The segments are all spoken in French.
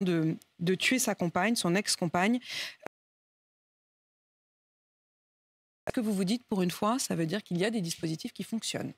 de, tuer sa compagne, son ex-compagne. Ce que vous vous dites pour une fois, ça veut dire qu'il y a des dispositifs qui fonctionnent.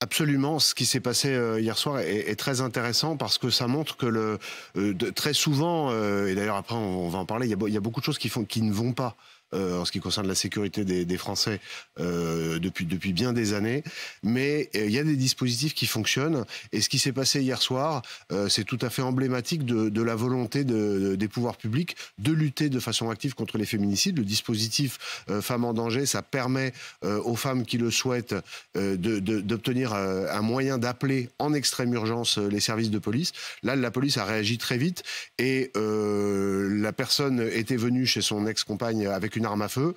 Absolument, ce qui s'est passé euh, hier soir est, très intéressant parce que ça montre que euh, très souvent, euh, et d'ailleurs après on, va en parler, il y, a, beaucoup de choses qui ne vont pas. Euh, en ce qui concerne la sécurité des, Français euh, depuis, depuis bien des années. Mais euh, il y a des dispositifs qui fonctionnent. Et ce qui s'est passé hier soir, c'est tout à fait emblématique de, la volonté des pouvoirs publics de lutter de façon active contre les féminicides. Le dispositif Femmes en danger, ça permet aux femmes qui le souhaitent d'obtenir un moyen d'appeler en extrême urgence les services de police. Là, la police a réagi très vite et la personne était venue chez son ex-compagne avec une arme à feu.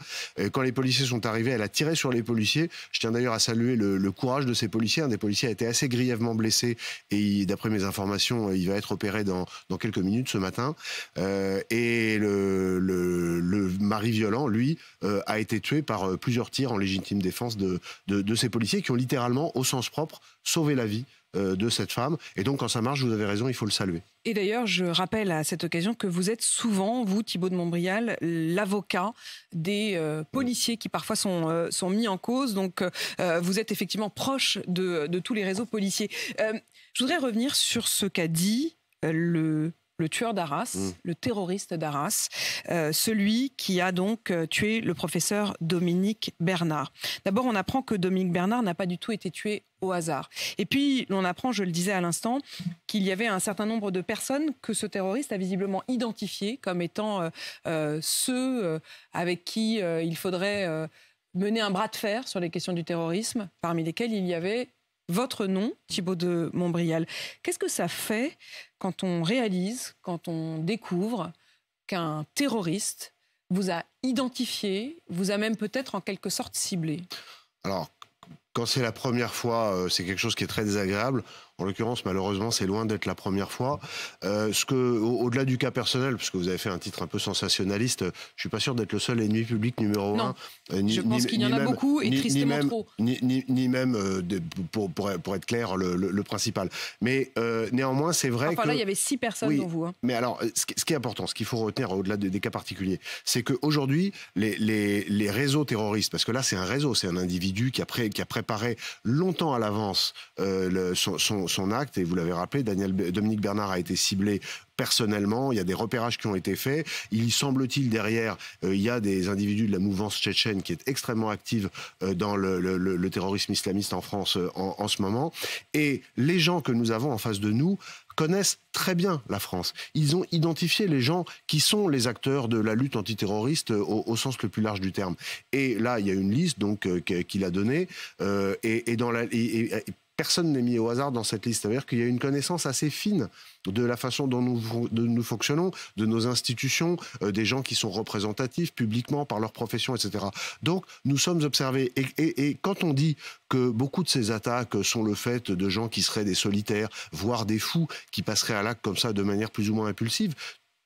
quand les policiers sont arrivés, elle a tiré sur les policiers. Je tiens d'ailleurs à saluer le, courage de ces policiers. Un des policiers a été assez grièvement blessé et d'après mes informations, il va être opéré dans, quelques minutes ce matin. Euh, et le, mari violent, lui, euh, a été tué par euh, plusieurs tirs en légitime défense de, de, de ces policiers qui ont littéralement, au sens propre, sauvé la vie euh, de cette femme. Et donc, quand ça marche, vous avez raison, il faut le saluer. Et d'ailleurs, je rappelle à cette occasion que vous êtes souvent, vous, Thibault de Montbrial, l'avocat des euh, policiers qui parfois sont, euh, sont mis en cause. Donc, vous êtes effectivement proche de tous les réseaux policiers. je voudrais revenir sur ce qu'a dit le le tueur d'Arras, mm. le terroriste d'Arras, euh, celui qui a donc euh, tué le professeur Dominique Bernard. D'abord, on apprend que Dominique Bernard n'a pas du tout été tué au hasard. Et puis, on apprend, je le disais à l'instant, qu'il y avait un certain nombre de personnes que ce terroriste a visiblement identifiées comme étant euh, ceux avec qui il faudrait mener un bras de fer sur les questions du terrorisme, parmi lesquels il y avait votre nom, Thibaut de Montbrial. Qu'est-ce que ça fait quand on réalise, quand on découvre qu'un terroriste vous a identifié, vous a même peut-être en quelque sorte ciblé quand c'est la première fois, euh, c'est quelque chose qui est très désagréable. En l'occurrence, malheureusement, c'est loin d'être la première fois. Euh, ce que, au-delà du cas personnel, puisque vous avez fait un titre un peu sensationnaliste, je suis pas sûr d'être le seul ennemi public numéro un. Euh, je pense qu'il y en a beaucoup et tristement trop. Ni, ni même, pour, pour, être clair, le, principal. Mais néanmoins, c'est vrai enfin, là, il y avait six personnes dans vous. Hein. Mais alors, ce, qui est important, ce qu'il faut retenir au-delà des, cas particuliers, c'est qu'aujourd'hui, les, les, les réseaux terroristes, parce que là, c'est un réseau, c'est un individu qui a, qui après préparer longtemps à l'avance euh, son, acte. Et vous l'avez rappelé, Dominique Bernard a été ciblé personnellement. Il y a des repérages qui ont été faits. Il semble-t-il derrière, euh, il y a des individus de la mouvance tchétchène qui est extrêmement active euh, dans le, terrorisme islamiste en France en ce moment. Et les gens que nous avons en face de nous connaissent très bien la France. Ils ont identifié les gens qui sont les acteurs de la lutte antiterroriste au, sens le plus large du terme. Et là, il y a une liste donc euh, qu'il a donnée. Euh, et, dans la, et, personne n'est mis au hasard dans cette liste. C'est-à-dire qu'il y a une connaissance assez fine de la façon dont nous, fonctionnons, de nos institutions, euh, des gens qui sont représentatifs publiquement par leur profession, etc. Donc, nous sommes observés. Et, et, quand on dit que beaucoup de ces attaques sont le fait de gens qui seraient des solitaires, voire des fous, qui passeraient à l'acte comme ça de manière plus ou moins impulsive,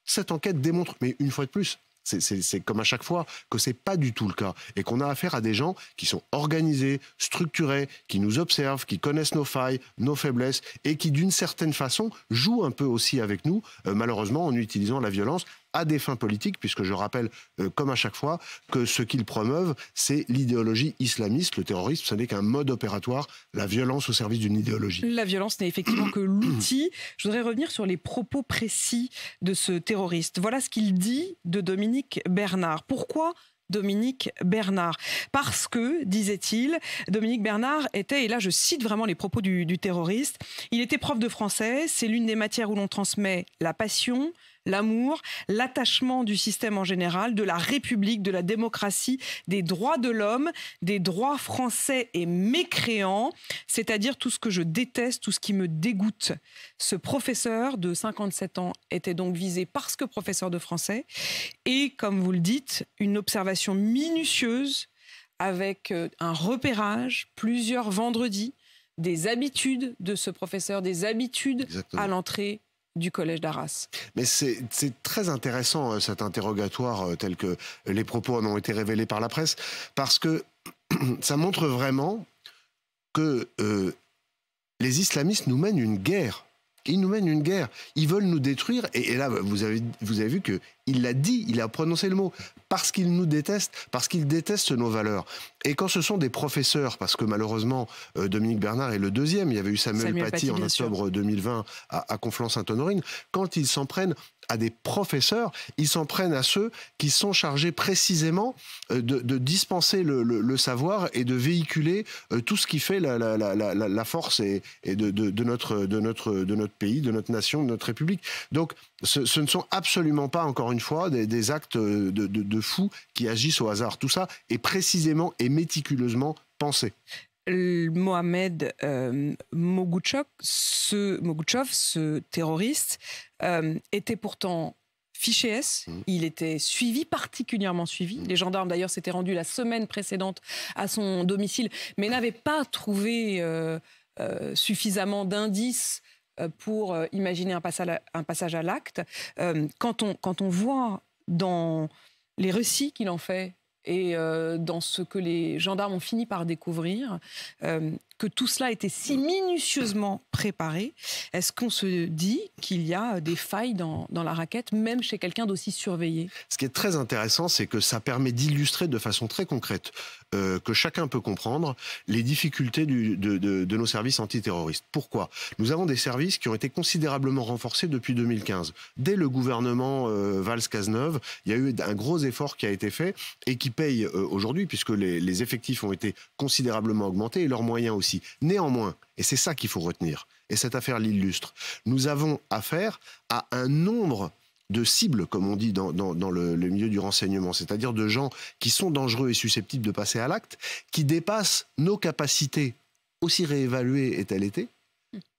cette enquête démontre, mais une fois de plus, c'est comme à chaque fois que c'est pas du tout le cas et qu'on a affaire à des gens qui sont organisés, structurés, qui nous observent, qui connaissent nos failles, nos faiblesses et qui d'une certaine façon jouent un peu aussi avec nous, euh, malheureusement en utilisant la violence à des fins politiques, puisque je rappelle, euh, comme à chaque fois, que ce qu'ils promeuvent, c'est l'idéologie islamiste. Le terrorisme, ce n'est qu'un mode opératoire, la violence au service d'une idéologie. La violence n'est effectivement que l'outil. Je voudrais revenir sur les propos précis de ce terroriste. Voilà ce qu'il dit de Dominique Bernard. Pourquoi Dominique Bernard. Parce que, disait-il, Dominique Bernard était, et là je cite vraiment les propos du, du terroriste, il était prof de français, c'est l'une des matières où l'on transmet la passion, l'amour, l'attachement du système en général, de la République, de la démocratie, des droits de l'homme, des droits français et mécréants, c'est-à-dire tout ce que je déteste, tout ce qui me dégoûte. Ce professeur de 57 ans était donc visé parce que professeur de français et, comme vous le dites, une observation minutieuse avec euh, un repérage, plusieurs vendredis, des habitudes de ce professeur, des habitudes à l'entrée du Collège d'Arras. Mais c'est très intéressant euh, cet interrogatoire euh, tel que les propos en ont été révélés par la presse, parce que ça montre vraiment que euh, les islamistes nous mènent une guerre. Ils nous mènent une guerre. Ils veulent nous détruire. Et, et là, vous avez, vous avez vu que il l'a dit, il a prononcé le mot, parce qu'il nous déteste, parce qu'il déteste nos valeurs. Et quand ce sont des professeurs, parce que malheureusement, euh, Dominique Bernard est le deuxième, il y avait eu Samuel, Paty, en octobre 2020 à, Conflans-Sainte-Honorine, quand ils s'en prennent à des professeurs, ils s'en prennent à ceux qui sont chargés précisément euh, de, dispenser le, savoir et de véhiculer euh, tout ce qui fait la, force et, de, notre, de, notre, de notre pays, de notre nation, de notre République. Donc ce, ce ne sont absolument pas, encore une une fois, des, actes de, de, fous qui agissent au hasard. Tout ça est précisément et méticuleusement pensé. Mohamed euh, ce, ce terroriste, euh, était pourtant fiché S. Mmh. Il était suivi, particulièrement suivi. Mmh. Les gendarmes, d'ailleurs, s'étaient rendus la semaine précédente à son domicile, mais n'avaient pas trouvé euh, euh, suffisamment d'indices euh, pour euh, imaginer un passage à, l'acte. Euh, quand on, quand on voit dans les récits qu'il en fait et dans ce que les gendarmes ont fini par découvrir, que tout cela était si minutieusement préparé, est-ce qu'on se dit qu'il y a des failles dans, dans la raquette, même chez quelqu'un d'aussi surveillé Ce qui est très intéressant, c'est que ça permet d'illustrer de façon très concrète, euh, que chacun peut comprendre, les difficultés de, de, nos services antiterroristes. Pourquoi Nous avons des services qui ont été considérablement renforcés depuis 2015. Dès le gouvernement euh, Valls-Cazeneuve, il y a eu un gros effort qui a été fait et qui paye euh, aujourd'hui, puisque les, les effectifs ont été considérablement augmentés et leurs moyens aussi Néanmoins, et c'est ça qu'il faut retenir, et cette affaire l'illustre, nous avons affaire à un nombre de cibles, comme on dit dans, le, milieu du renseignement, c'est-à-dire de gens qui sont dangereux et susceptibles de passer à l'acte, qui dépassent nos capacités, aussi réévaluées est elles été,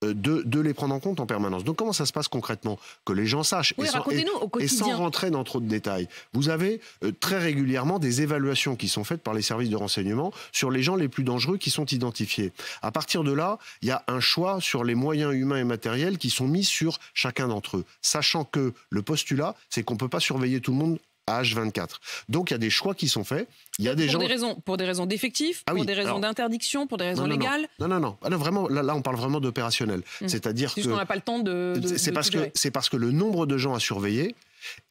euh, de, les prendre en compte en permanence. Donc comment ça se passe concrètement Que les gens sachent et, sans, et, rentrer dans trop de détails. Vous avez euh, très régulièrement des évaluations qui sont faites par les services de renseignement sur les gens les plus dangereux qui sont identifiés. À partir de là, il y a un choix sur les moyens humains et matériels qui sont mis sur chacun d'entre eux, sachant que le postulat, c'est qu'on ne peut pas surveiller tout le monde H24. Donc il y a des choix qui sont faits. Il y a des pour Des raisons, pour des raisons d'effectifs, ah pour des raisons d'interdiction, pour des raisons légales. Non, non, non. Alors, ah, vraiment, là, on parle vraiment d'opérationnel. Mmh. C'est-à-dire que. n'a pas le temps de. c'est parce, que, parce que le nombre de gens à surveiller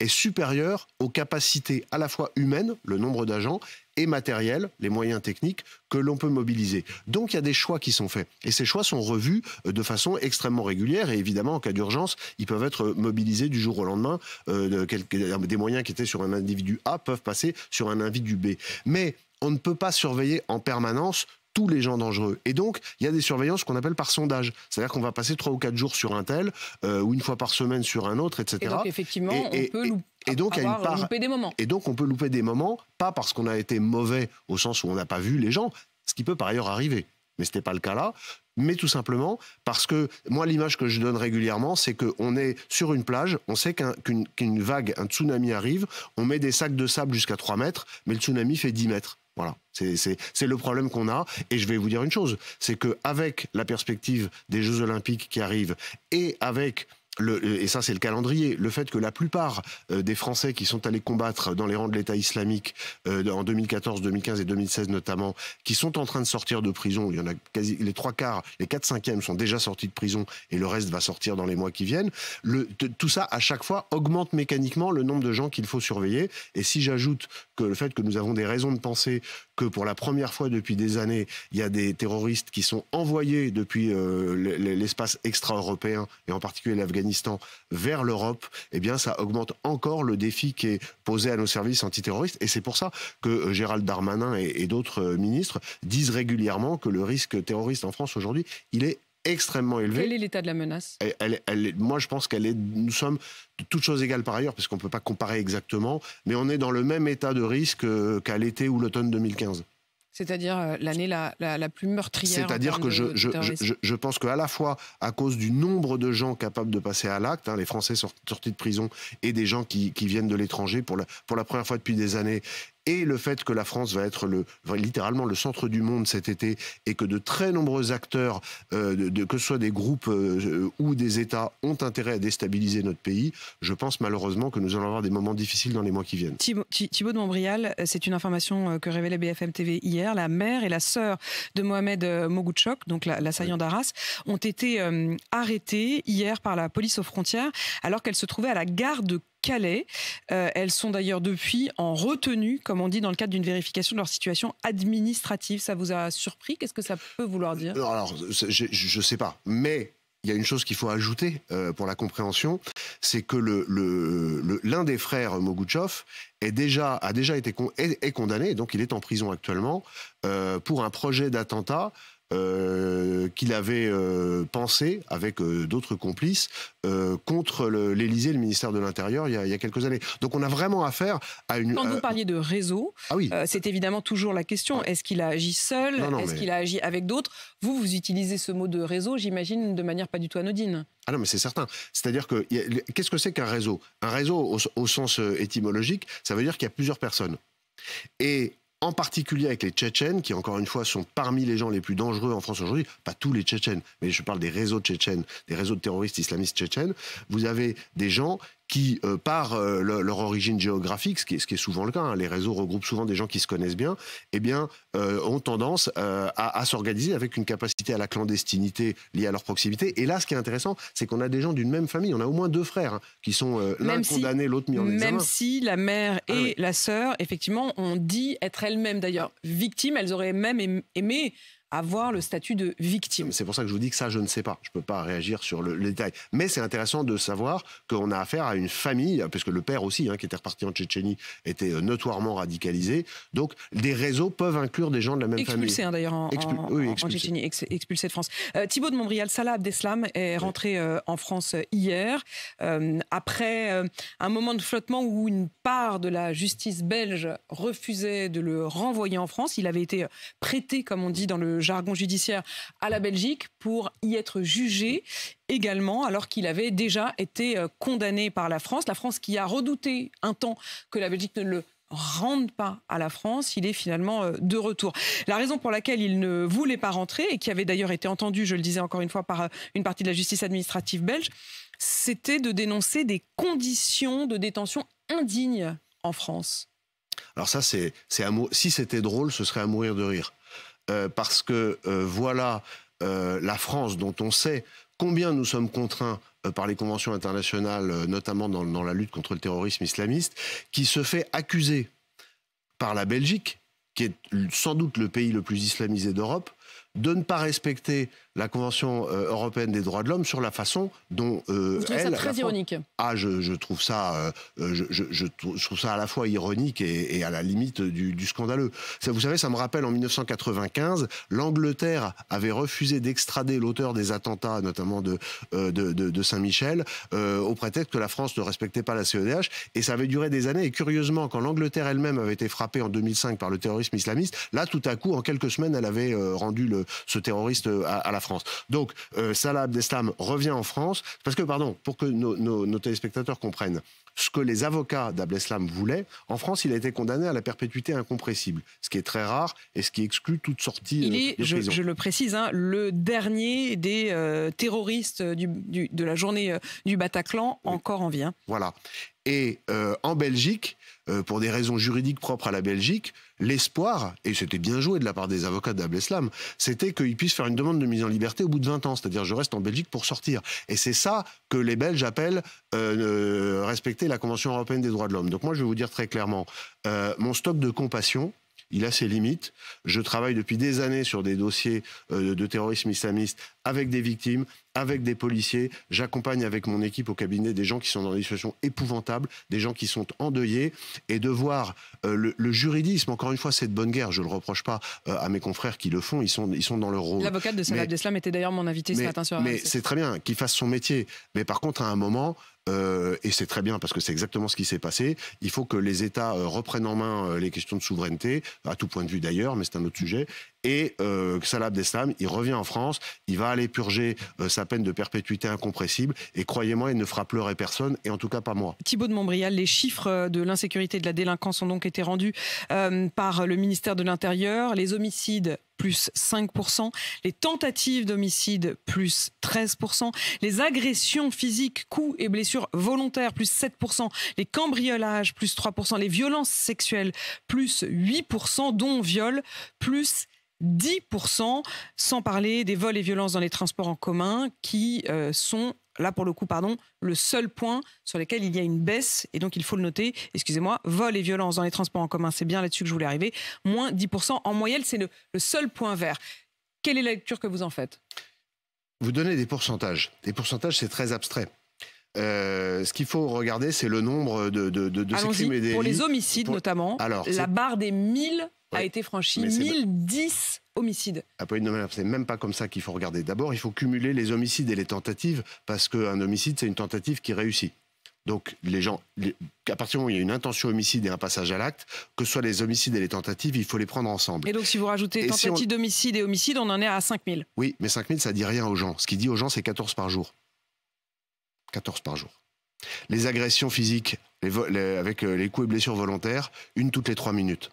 est supérieur aux capacités à la fois humaines, le nombre d'agents, et matériels, les moyens techniques que l'on peut mobiliser. Donc il y a des choix qui sont faits. Et ces choix sont revus euh, de façon extrêmement régulière. Et évidemment, en cas d'urgence, ils peuvent être mobilisés du jour au lendemain. Euh, euh, des moyens qui étaient sur un individu A peuvent passer sur un individu B. Mais on ne peut pas surveiller en permanence tous les gens dangereux. Et donc, il y a des surveillances qu'on appelle par sondage. C'est-à-dire qu'on va passer trois ou quatre jours sur un tel, euh, ou une fois par semaine sur un autre, etc. Et donc, effectivement, on peut louper. louper des moments. Et donc, on peut louper des moments, pas parce qu'on a été mauvais au sens où on n'a pas vu les gens, ce qui peut par ailleurs arriver mais ce n'était pas le cas là mais tout simplement parce que moi, l'image que je donne régulièrement, c'est qu'on est sur une plage, on sait qu'une, vague, un tsunami arrive, on met des sacs de sable jusqu'à 3 mètres, mais le tsunami fait 10 mètres. Voilà, c'est, c'est le problème qu'on a. Et je vais vous dire une chose, c'est qu'avec la perspective des Jeux olympiques qui arrivent et avec et ça c'est le calendrier, le fait que la plupart euh, des Français qui sont allés combattre dans les rangs de l'État islamique euh, en 2014, 2015 et 2016 notamment, qui sont en train de sortir de prison, il y en a quasi les trois quarts, les quatre cinquièmes sont déjà sortis de prison et le reste va sortir dans les mois qui viennent. tout ça à chaque fois augmente mécaniquement le nombre de gens qu'il faut surveiller. Et si j'ajoute que le fait que nous avons des raisons de penser que pour la première fois depuis des années, il y a des terroristes qui sont envoyés depuis euh, l'espace extra-européen, et en particulier l'Afghanistan, vers l'Europe, eh bien, ça augmente encore le défi qui est posé à nos services antiterroristes. Et c'est pour ça que euh, Gérald Darmanin et, et d'autres euh, ministres disent régulièrement que le risque terroriste en France aujourd'hui, il est extrêmement élevé. Quel est l'état de la menace elle, Moi, je pense qu'elle est. Nous sommes toutes choses égales par ailleurs, parce qu'on ne peut pas comparer exactement, mais on est dans le même état de risque euh, qu'à l'été ou l'automne 2015. C'est-à-dire euh, l'année la, la, plus meurtrière. C'est-à-dire que je, je, je, je, pense qu'à la fois à cause du nombre de gens capables de passer à l'acte, hein, les Français sortis de prison et des gens qui, qui viennent de l'étranger pour la, pour la première fois depuis des années, et le fait que la France va être littéralement le centre du monde cet été et que de très nombreux acteurs, euh, que ce soit des groupes euh, ou des États, ont intérêt à déstabiliser notre pays, je pense malheureusement que nous allons avoir des moments difficiles dans les mois qui viennent. Thibault de Montbrial, euh, c'est une information que révélait BFM TV hier. La mère et la sœur de Mohamed Mogouchok, donc l'assaillant la, d'Arras, ont été arrêtées hier par la police aux frontières alors qu'elles se trouvaient à la gare de Calais. Euh, elles sont d'ailleurs depuis en retenue, comme on dit, dans le cadre d'une vérification de leur situation administrative. Ça vous a surpris Qu'est-ce que ça peut vouloir dire euh, alors, je ne sais pas. Mais il y a une chose qu'il faut ajouter euh, pour la compréhension, c'est que l'un des frères Mogouchov est déjà, a déjà été condamné, donc il est en prison actuellement, pour un projet d'attentat euh, qu'il avait euh, pensé avec euh, d'autres complices contre l'Élysée, le, ministère de l'Intérieur, il, y a quelques années. Donc on a vraiment affaire à une. Quand vous parliez de réseau, ah c'est évidemment toujours la question ah. est-ce qu'il a agi seul Est-ce qu'il a agi avec d'autres Vous, vous utilisez ce mot de réseau, j'imagine, de manière pas du tout anodine. Ah non, mais c'est certain. C'est-à-dire que qu'est-ce que c'est qu'un réseau Un réseau, au, au sens étymologique, ça veut dire qu'il y a plusieurs personnes. Et en particulier avec les Tchétchènes, qui encore une fois sont parmi les gens les plus dangereux en France aujourd'hui, pas tous les Tchétchènes, mais je parle des réseaux tchétchènes, des réseaux de terroristes islamistes tchétchènes, vous avez des gens qui, euh, par euh, leur origine géographique, ce qui est, souvent le cas, hein, les réseaux regroupent souvent des gens qui se connaissent bien, eh bien, euh, ont tendance à, s'organiser avec une capacité à la clandestinité liée à leur proximité. Et là, ce qui est intéressant, c'est qu'on a des gens d'une même famille. On a au moins deux frères hein, qui sont l'un condamné, l'autre mis en examen. Même si la mère ah et la sœur, effectivement, ont dit être elles-mêmes d'ailleurs victimes, elles auraient même aimé avoir le statut de victime. C'est pour ça que je vous dis que ça, je ne sais pas. Je ne peux pas réagir sur le, détail. Mais c'est intéressant de savoir qu'on a affaire à une famille, puisque le père aussi, hein, qui était reparti en Tchétchénie, était euh, notoirement radicalisé. Donc, des réseaux peuvent inclure des gens de la même famille. Hein, d'ailleurs, en, Tchétchénie, expulsé de France. Euh, Thibault de Montbrial, Salah Abdeslam est rentré euh, en France hier, après un moment de flottement où une part de la justice belge refusait de le renvoyer en France. Il avait été prêté, comme on dit dans le jargon judiciaire, à la Belgique pour y être jugé également, alors qu'il avait déjà été euh, condamné par la France. La France qui a redouté un temps que la Belgique ne le rende pas à la France, il est finalement euh, de retour. La raison pour laquelle il ne voulait pas rentrer, et qui avait d'ailleurs été entendue, je le disais encore une fois, par euh, une partie de la justice administrative belge, c'était de dénoncer des conditions de détention indignes en France. Alors ça, c'est, si c'était drôle, ce serait à mourir de rire. Euh, parce que euh, voilà euh, la France dont on sait combien nous sommes contraints par les conventions internationales, notamment dans la lutte contre le terrorisme islamiste, qui se fait accuser par la Belgique, qui est sans doute le pays le plus islamisé d'Europe, de ne pas respecter la Convention euh, européenne des droits de l'homme sur la façon dont euh, Vous elle, ça très ironique. Ah, je, trouve ça, euh, je, trouve ça à la fois ironique et, à la limite du, scandaleux. Ça, vous savez, ça me rappelle en 1995, l'Angleterre avait refusé d'extrader l'auteur des attentats, notamment de de, de, Saint-Michel, au prétexte que la France ne respectait pas la CEDH, et ça avait duré des années. Et curieusement, quand l'Angleterre elle-même avait été frappée en 2005 par le terrorisme islamiste, là, tout à coup, en quelques semaines, elle avait rendu le, ce terroriste à, à la France. Donc, euh, Salah Abdeslam revient en France, parce que, pardon, pour que nos, nos, téléspectateurs comprennent, ce que les avocats d'Abdeslam voulaient. En France, il a été condamné à la perpétuité incompressible, ce qui est très rare et ce qui exclut toute sortie il euh, est, de je, Je le précise, hein, le dernier des euh, terroristes du, de la journée euh, du Bataclan encore en vie. Hein. Voilà. Et euh, en Belgique, euh, pour des raisons juridiques propres à la Belgique, l'espoir, et c'était bien joué de la part des avocats eslam c'était qu'ils puissent faire une demande de mise en liberté au bout de 20 ans, c'est-à-dire je reste en Belgique pour sortir. Et c'est ça que les Belges appellent euh, respecter la Convention européenne des droits de l'homme. Donc moi, je vais vous dire très clairement, mon stock de compassion, il a ses limites. Je travaille depuis des années sur des dossiers de terrorisme islamiste avec des victimes, avec des policiers. J'accompagne avec mon équipe au cabinet des gens qui sont dans des situations épouvantables, des gens qui sont endeuillés, et de voir euh, le, juridisme, encore une fois, c'est de bonne guerre, je ne le reproche pas euh, à mes confrères qui le font, ils sont, ils sont dans leur rôle. L'avocate de Salah Abdeslam était d'ailleurs mon invité ce matin sur Mais c'est très bien qu'il fasse son métier, mais par contre, à un moment... Euh, et c'est très bien parce que c'est exactement ce qui s'est passé. Il faut que les États reprennent en main les questions de souveraineté, à tout point de vue d'ailleurs, mais c'est un autre sujet, et euh, Salah Abdeslam, il revient en France, il va aller purger euh, sa peine de perpétuité incompressible. Et croyez-moi, il ne fera pleurer personne, et en tout cas pas moi. Thibault de Montbrial, les chiffres euh, de l'insécurité de la délinquance ont donc été rendus euh, par le ministère de l'Intérieur. Les homicides plus 5%, les tentatives d'homicide plus 13%, les agressions physiques, coups et blessures volontaires plus 7%, les cambriolages plus 3%, les violences sexuelles plus 8%, dont viol plus 10%, sans parler des vols et violences dans les transports en commun qui euh, sont là pour le coup, pardon, le seul point sur lequel il y a une baisse, et donc il faut le noter, excusez-moi, vols et violences dans les transports en commun, c'est bien là-dessus que je voulais arriver, moins 10% en moyenne, c'est le, seul point vert. Quelle est la lecture que vous en faites Vous donnez des pourcentages. Des pourcentages, c'est très abstrait. Euh, ce qu'il faut regarder, c'est le nombre de, Pour les homicides notamment, Alors, la barre des 1000 a été franchi. 1010 homicides. c'est même pas comme ça qu'il faut regarder. D'abord, il faut cumuler les homicides et les tentatives, parce qu'un homicide, c'est une tentative qui réussit. Donc, les gens, à partir du moment où il y a une intention homicide et un passage à l'acte, que ce soit les homicides et les tentatives, il faut les prendre ensemble. Et donc, si vous rajoutez tentatives d'homicide et homicide, on en est à 5000. Oui, mais 5000, ça dit rien aux gens. Ce qui dit aux gens, c'est 14 par jour. 14 par jour. Les agressions physiques, les avec euh, les coups et blessures volontaires, une toutes les trois minutes.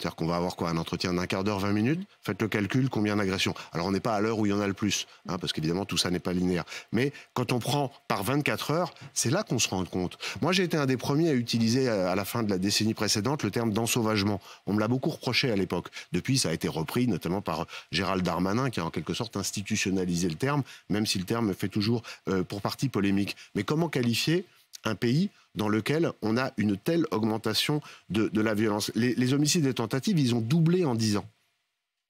C'est-à-dire qu'on va avoir quoi Un entretien d'un quart d'heure, 20 minutes Faites le calcul, combien d'agressions Alors on n'est pas à l'heure où il y en a le plus, hein, parce qu'évidemment tout ça n'est pas linéaire. Mais quand on prend par 24 heures, c'est là qu'on se rend compte. Moi j'ai été un des premiers à utiliser euh, à la fin de la décennie précédente le terme d'ensauvagement. On me l'a beaucoup reproché à l'époque. Depuis ça a été repris notamment par euh, Gérald Darmanin qui a en quelque sorte institutionnalisé le terme, même si le terme fait toujours euh, pour partie polémique. Mais comment qualifier un pays dans lequel on a une telle augmentation de, la violence. Les, homicides et tentatives, ils ont doublé en 10 ans.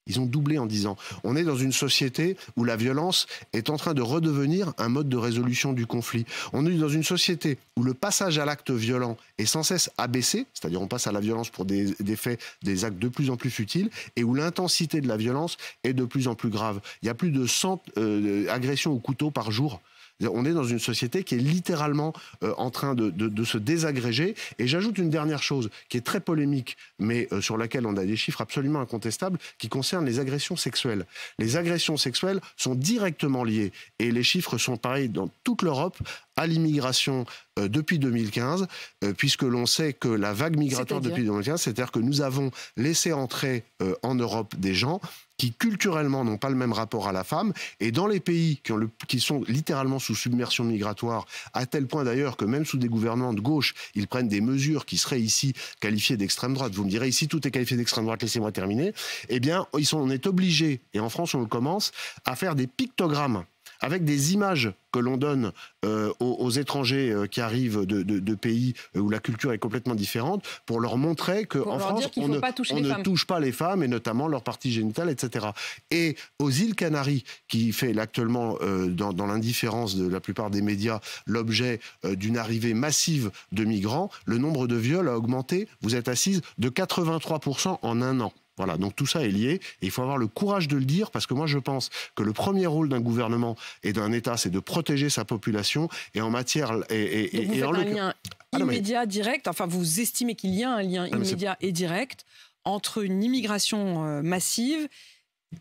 Ils ont doublé en 10 ans. On est dans une société où la violence est en train de redevenir un mode de résolution du conflit. On est dans une société où le passage à l'acte violent est sans cesse abaissé, c'est-à-dire on passe à la violence pour des, faits, des actes de plus en plus futiles, et où l'intensité de la violence est de plus en plus grave. Il y a plus de 100 euh, agressions au couteau par jour on est dans une société qui est littéralement euh, en train de, se désagréger. Et j'ajoute une dernière chose qui est très polémique, mais euh, sur laquelle on a des chiffres absolument incontestables, qui concerne les agressions sexuelles. Les agressions sexuelles sont directement liées, et les chiffres sont pareils dans toute l'Europe, à l'immigration euh, depuis 2015, euh, puisque l'on sait que la vague migratoire depuis 2015, c'est-à-dire que nous avons laissé entrer euh, en Europe des gens qui culturellement n'ont pas le même rapport à la femme. Et dans les pays qui, sont littéralement sous submersion migratoire, à tel point d'ailleurs que même sous des gouvernements de gauche, ils prennent des mesures qui seraient ici qualifiées d'extrême droite. Vous me direz, ici tout est qualifié d'extrême droite, laissez-moi terminer. Eh bien, on est obligé, et en France on le commence, à faire des pictogrammes avec des images que l'on donne euh, aux, étrangers euh, qui arrivent de, pays euh, où la culture est complètement différente, pour leur montrer qu'en France, on, ne, touche pas les femmes, et notamment leur partie génitale, etc. Et aux îles Canaries, qui fait actuellement, dans l'indifférence de la plupart des médias, l'objet d'une arrivée massive de migrants, le nombre de viols a augmenté, vous êtes assise, de 83% en un an. Voilà, donc tout ça est lié. Et il faut avoir le courage de le dire parce que moi je pense que le premier rôle d'un gouvernement et d'un État, c'est de protéger sa population. Et en matière et, vous un lien immédiat direct. Enfin, vous estimez qu'il y a un lien ah, immédiat et direct entre une immigration euh, massive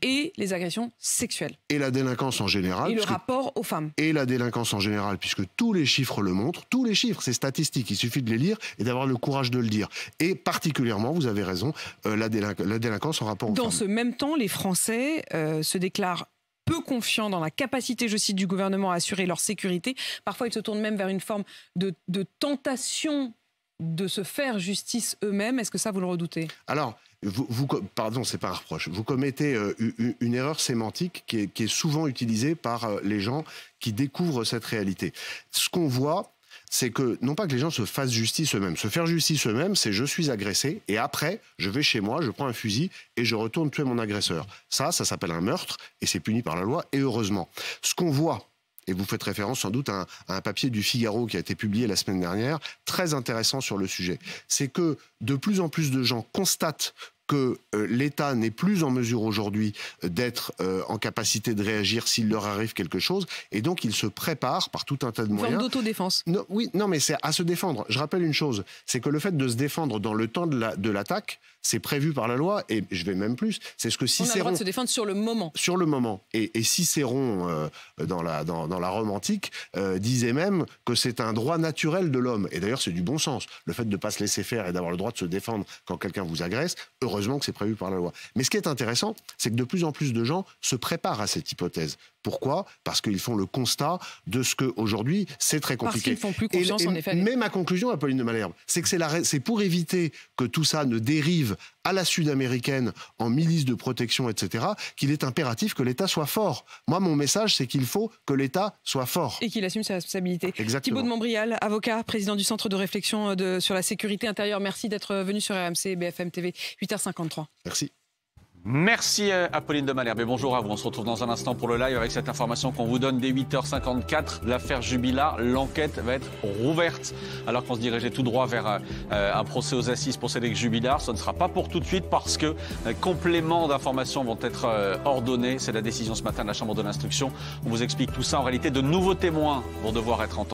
et les agressions sexuelles. Et la délinquance en général. Et le rapport aux femmes. Et la délinquance en général, puisque tous les chiffres le montrent, tous les chiffres, c'est statistique, il suffit de les lire et d'avoir le courage de le dire. Et particulièrement, vous avez raison, euh, la, la, délinquance en rapport aux dans femmes. Dans ce même temps, les Français euh, se déclarent peu confiants dans la capacité, je cite, du gouvernement à assurer leur sécurité. Parfois, ils se tournent même vers une forme de, de tentation de se faire justice eux-mêmes. Est-ce que ça, vous le redoutez Alors, vous, vous pardon, c'est pas un reproche. Vous commettez euh, une, erreur sémantique qui est, souvent utilisée par euh, les gens qui découvrent cette réalité. Ce qu'on voit, c'est que non pas que les gens se fassent justice eux-mêmes. Se faire justice eux-mêmes, c'est je suis agressé et après, je vais chez moi, je prends un fusil et je retourne tuer mon agresseur. Ça, ça s'appelle un meurtre et c'est puni par la loi et heureusement. Ce qu'on voit, et vous faites référence sans doute à un, papier du Figaro qui a été publié la semaine dernière, très intéressant sur le sujet, c'est que de plus en plus de gens constatent que euh, l'État n'est plus en mesure aujourd'hui euh, d'être euh, en capacité de réagir s'il leur arrive quelque chose, et donc ils se préparent par tout un tas de moyens. Forme d'autodéfense. oui, non, mais c'est à se défendre. Je rappelle une chose, c'est que le fait de se défendre dans le temps de l'attaque, c'est prévu par la loi, et je vais même plus, c'est ce que Cicéron... On a le droit de se défendre sur le moment. Sur le moment. Et, Cicéron, euh, dans, la, Rome antique, euh, disait même que c'est un droit naturel de l'homme. Et d'ailleurs, c'est du bon sens. Le fait de ne pas se laisser faire et d'avoir le droit de se défendre quand quelqu'un vous agresse, heureusement que c'est prévu par la loi. Mais ce qui est intéressant, c'est que de plus en plus de gens se préparent à cette hypothèse. Pourquoi Parce qu'ils font le constat de ce qu'aujourd'hui, c'est très compliqué. Parce font plus confiance, en effet. Mais ma conclusion, Apolline de Malherbe, c'est que c'est pour éviter que tout ça ne dérive à la sud-américaine en milice de protection, etc., qu'il est impératif que l'État soit fort. Moi, mon message, c'est qu'il faut que l'État soit fort. Et qu'il assume ses responsabilités. Exactement. Thibaut de Montbrial, avocat, président du Centre de réflexion euh, sur la sécurité intérieure, merci d'être venu sur RMC BFM TV, 8h53. Merci. Merci euh, Apolline de Malherbe bonjour à vous. On se retrouve dans un instant pour le live avec cette information qu'on vous donne dès 8h54. L'affaire Jubila, l'enquête va être rouverte. Alors qu'on se dirigeait tout droit vers euh, euh, un, procès aux assises pour Cédric Jubilard, ce ne sera pas pour tout de suite parce que compléments d'informations vont être ordonnés. C'est la décision ce matin de la Chambre de l'instruction. On vous explique tout ça. En réalité, de nouveaux témoins vont devoir être entendus.